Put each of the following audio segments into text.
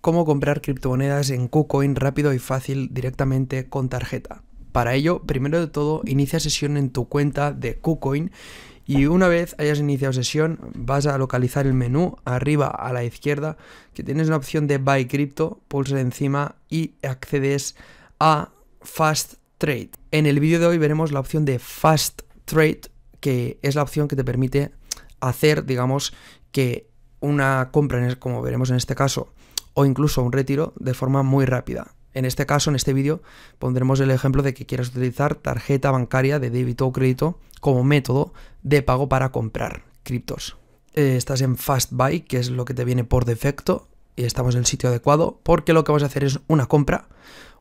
cómo comprar criptomonedas en KuCoin rápido y fácil directamente con tarjeta. Para ello, primero de todo, inicia sesión en tu cuenta de KuCoin y una vez hayas iniciado sesión, vas a localizar el menú arriba a la izquierda que tienes una opción de Buy Crypto, pulsa encima y accedes a Fast Trade. En el vídeo de hoy veremos la opción de Fast Trade, que es la opción que te permite hacer, digamos, que una compra, como veremos en este caso, o incluso un retiro de forma muy rápida. En este caso, en este vídeo, pondremos el ejemplo de que quieras utilizar tarjeta bancaria de débito o crédito como método de pago para comprar criptos. Eh, estás en Fast Buy, que es lo que te viene por defecto, y estamos en el sitio adecuado, porque lo que vamos a hacer es una compra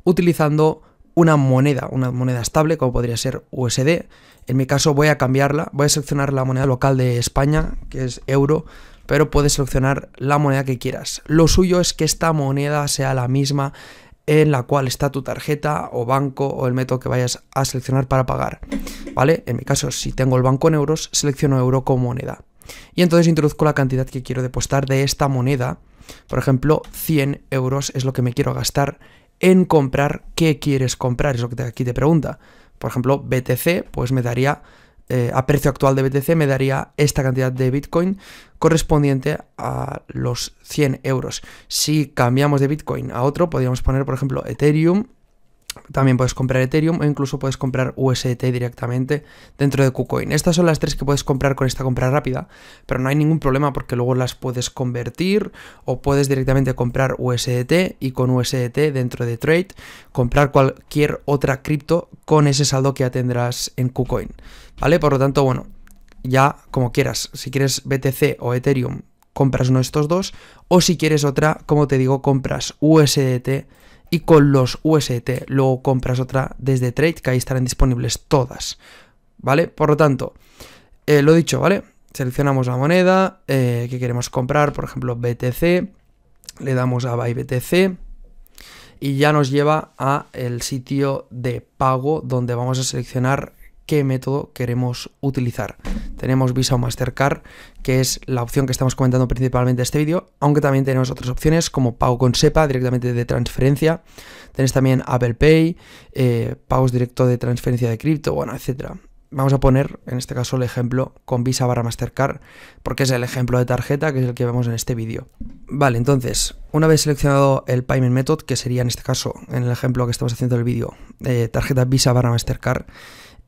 utilizando una moneda, una moneda estable como podría ser USD. En mi caso voy a cambiarla, voy a seleccionar la moneda local de España, que es euro, pero puedes seleccionar la moneda que quieras. Lo suyo es que esta moneda sea la misma en la cual está tu tarjeta o banco o el método que vayas a seleccionar para pagar. ¿Vale? En mi caso, si tengo el banco en euros, selecciono euro como moneda. Y entonces introduzco la cantidad que quiero depositar de esta moneda. Por ejemplo, 100 euros es lo que me quiero gastar en comprar. ¿Qué quieres comprar? Es lo que aquí te pregunta. Por ejemplo, BTC, pues me daría eh, a precio actual de BTC me daría esta cantidad de Bitcoin correspondiente a los 100 euros. Si cambiamos de Bitcoin a otro, podríamos poner, por ejemplo, Ethereum. También puedes comprar Ethereum o incluso puedes comprar USDT directamente dentro de KuCoin. Estas son las tres que puedes comprar con esta compra rápida, pero no hay ningún problema porque luego las puedes convertir o puedes directamente comprar USDT y con USDT dentro de Trade comprar cualquier otra cripto con ese saldo que ya tendrás en KuCoin. ¿vale? Por lo tanto, bueno, ya como quieras, si quieres BTC o Ethereum, compras uno de estos dos, o si quieres otra, como te digo, compras USDT y con los USDT luego compras otra desde Trade, que ahí estarán disponibles todas, ¿vale? Por lo tanto, eh, lo dicho, ¿vale? Seleccionamos la moneda eh, que queremos comprar, por ejemplo, BTC, le damos a Buy BTC y ya nos lleva a el sitio de pago donde vamos a seleccionar qué método queremos utilizar. Tenemos Visa o Mastercard, que es la opción que estamos comentando principalmente en este vídeo, aunque también tenemos otras opciones como pago con SEPA directamente de transferencia, tenés también Apple Pay, eh, pagos directo de transferencia de cripto, bueno, etcétera vamos a poner en este caso el ejemplo con Visa barra Mastercard, porque es el ejemplo de tarjeta que es el que vemos en este vídeo. Vale, entonces, una vez seleccionado el Payment Method, que sería en este caso, en el ejemplo que estamos haciendo el vídeo, eh, tarjeta Visa barra Mastercard,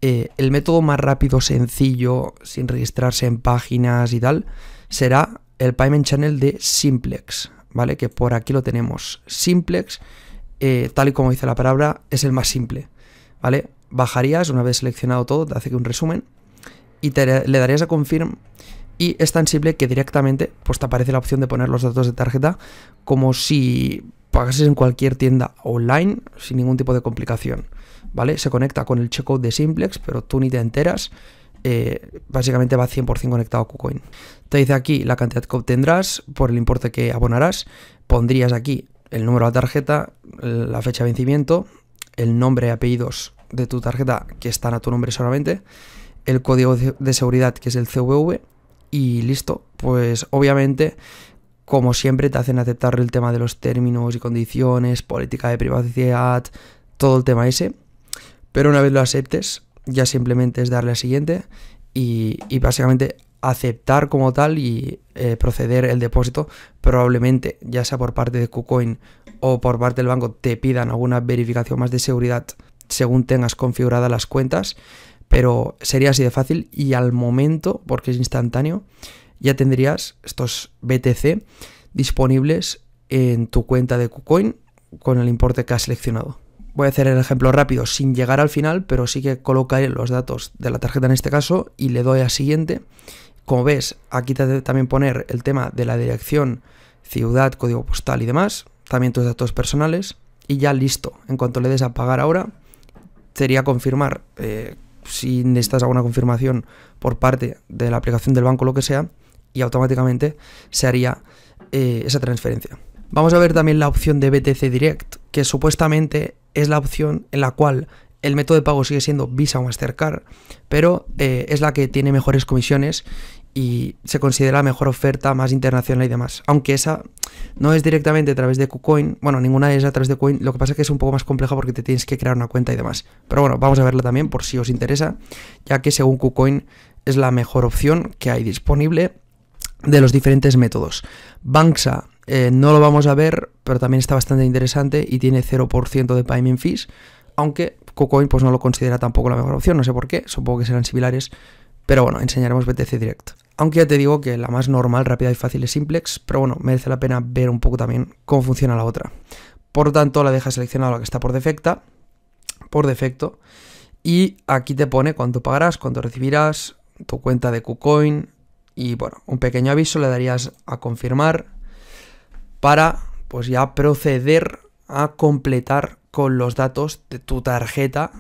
eh, el método más rápido, sencillo, sin registrarse en páginas y tal, será el Payment Channel de Simplex, ¿vale? Que por aquí lo tenemos. Simplex, eh, tal y como dice la palabra, es el más simple, ¿vale? Bajarías, una vez seleccionado todo, te hace que un resumen, y le darías a Confirm, y es tan simple que directamente pues te aparece la opción de poner los datos de tarjeta como si pagases en cualquier tienda online sin ningún tipo de complicación. ¿Vale? Se conecta con el checkout de Simplex, pero tú ni te enteras. Eh, básicamente va 100% conectado a KuCoin. Te dice aquí la cantidad que obtendrás por el importe que abonarás. Pondrías aquí el número de la tarjeta, la fecha de vencimiento, el nombre y apellidos de tu tarjeta que están a tu nombre solamente, el código de seguridad que es el CVV y listo. Pues obviamente como siempre, te hacen aceptar el tema de los términos y condiciones, política de privacidad, todo el tema ese. Pero una vez lo aceptes, ya simplemente es darle a siguiente y, básicamente aceptar como tal y eh, proceder el depósito. Probablemente, ya sea por parte de KuCoin o por parte del banco, te pidan alguna verificación más de seguridad según tengas configuradas las cuentas. Pero sería así de fácil y al momento, porque es instantáneo, ya tendrías estos BTC disponibles en tu cuenta de KuCoin con el importe que has seleccionado. Voy a hacer el ejemplo rápido sin llegar al final, pero sí que colocaré los datos de la tarjeta en este caso y le doy a siguiente. Como ves, aquí te hace también poner el tema de la dirección, ciudad, código postal y demás, también tus datos personales y ya listo. En cuanto le des a pagar ahora, sería confirmar eh, si necesitas alguna confirmación por parte de la aplicación del banco o lo que sea, y automáticamente se haría eh, esa transferencia. Vamos a ver también la opción de BTC Direct, que supuestamente es la opción en la cual el método de pago sigue siendo Visa o Mastercard, pero eh, es la que tiene mejores comisiones y se considera mejor oferta, más internacional y demás. Aunque esa no es directamente a través de KuCoin, bueno, ninguna es a través de Coin, lo que pasa es que es un poco más compleja porque te tienes que crear una cuenta y demás. Pero bueno, vamos a verla también por si os interesa, ya que según KuCoin es la mejor opción que hay disponible de los diferentes métodos. Banksa eh, no lo vamos a ver, pero también está bastante interesante y tiene 0% de payment fees, aunque KuCoin pues no lo considera tampoco la mejor opción, no sé por qué, supongo que serán similares, pero bueno, enseñaremos BTC Direct. Aunque ya te digo que la más normal, rápida y fácil es Simplex, pero bueno, merece la pena ver un poco también cómo funciona la otra. Por lo tanto, la deja seleccionada la que está por defecto, por defecto, y aquí te pone cuánto pagarás, cuánto recibirás, tu cuenta de KuCoin, y bueno, un pequeño aviso le darías a confirmar para pues ya proceder a completar con los datos de tu tarjeta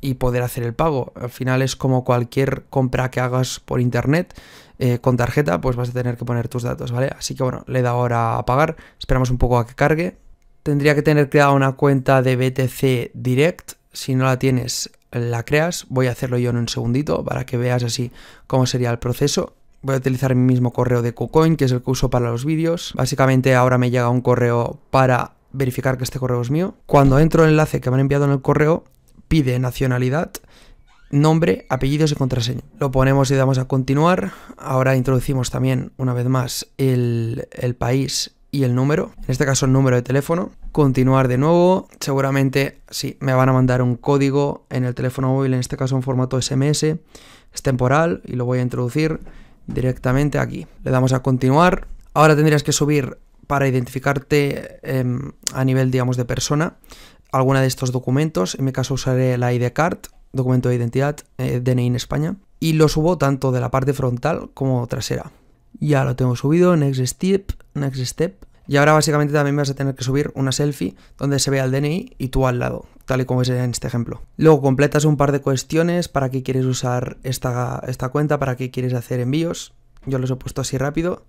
y poder hacer el pago. Al final es como cualquier compra que hagas por internet eh, con tarjeta, pues vas a tener que poner tus datos, ¿vale? Así que bueno, le da ahora a pagar, esperamos un poco a que cargue. Tendría que tener creada una cuenta de BTC Direct, si no la tienes la creas, voy a hacerlo yo en un segundito para que veas así cómo sería el proceso. Voy a utilizar mi mismo correo de KuCoin, que es el que uso para los vídeos. Básicamente ahora me llega un correo para verificar que este correo es mío. Cuando entro el enlace que me han enviado en el correo, pide nacionalidad, nombre, apellidos y contraseña. Lo ponemos y damos a continuar. Ahora introducimos también una vez más el, el país y el número, en este caso el número de teléfono, continuar de nuevo, seguramente sí, me van a mandar un código en el teléfono móvil, en este caso en formato SMS, es temporal y lo voy a introducir, directamente aquí. Le damos a continuar. Ahora tendrías que subir para identificarte em, a nivel, digamos, de persona alguna de estos documentos. En mi caso usaré la ID card, documento de identidad, eh, DNI en España. Y lo subo tanto de la parte frontal como trasera. Ya lo tengo subido, next step, next step. Y ahora básicamente también vas a tener que subir una selfie donde se vea el DNI y tú al lado, tal y como es en este ejemplo. Luego completas un par de cuestiones, para qué quieres usar esta, esta cuenta, para qué quieres hacer envíos. Yo los he puesto así rápido.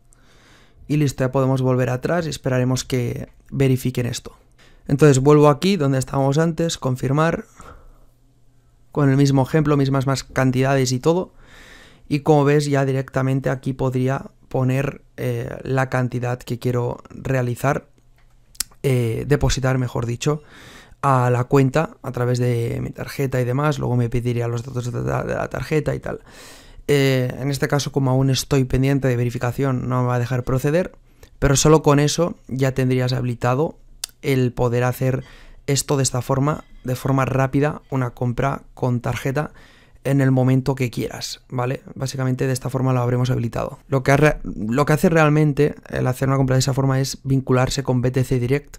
Y listo, ya podemos volver atrás y esperaremos que verifiquen esto. Entonces vuelvo aquí donde estábamos antes, confirmar, con el mismo ejemplo, mismas más cantidades y todo. Y como ves ya directamente aquí podría poner eh, la cantidad que quiero realizar, eh, depositar, mejor dicho, a la cuenta a través de mi tarjeta y demás. Luego me pediría los datos de la tarjeta y tal. Eh, en este caso, como aún estoy pendiente de verificación, no me va a dejar proceder. Pero solo con eso ya tendrías habilitado el poder hacer esto de esta forma, de forma rápida, una compra con tarjeta en el momento que quieras, ¿vale? Básicamente de esta forma lo habremos habilitado. Lo que, lo que hace realmente el hacer una compra de esa forma es vincularse con BTC Direct,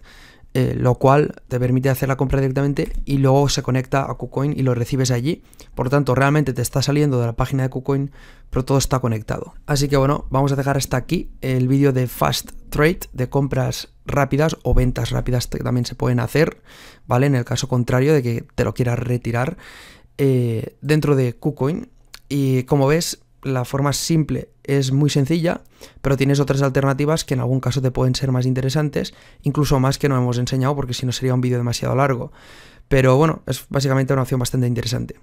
eh, lo cual te permite hacer la compra directamente y luego se conecta a KuCoin y lo recibes allí. Por lo tanto, realmente te está saliendo de la página de KuCoin, pero todo está conectado. Así que bueno, vamos a dejar hasta aquí el vídeo de Fast Trade, de compras rápidas o ventas rápidas que también se pueden hacer, ¿vale? En el caso contrario de que te lo quieras retirar. Eh, dentro de KuCoin. Y como ves, la forma simple es muy sencilla, pero tienes otras alternativas que en algún caso te pueden ser más interesantes, incluso más que no hemos enseñado porque si no sería un vídeo demasiado largo. Pero bueno, es básicamente una opción bastante interesante.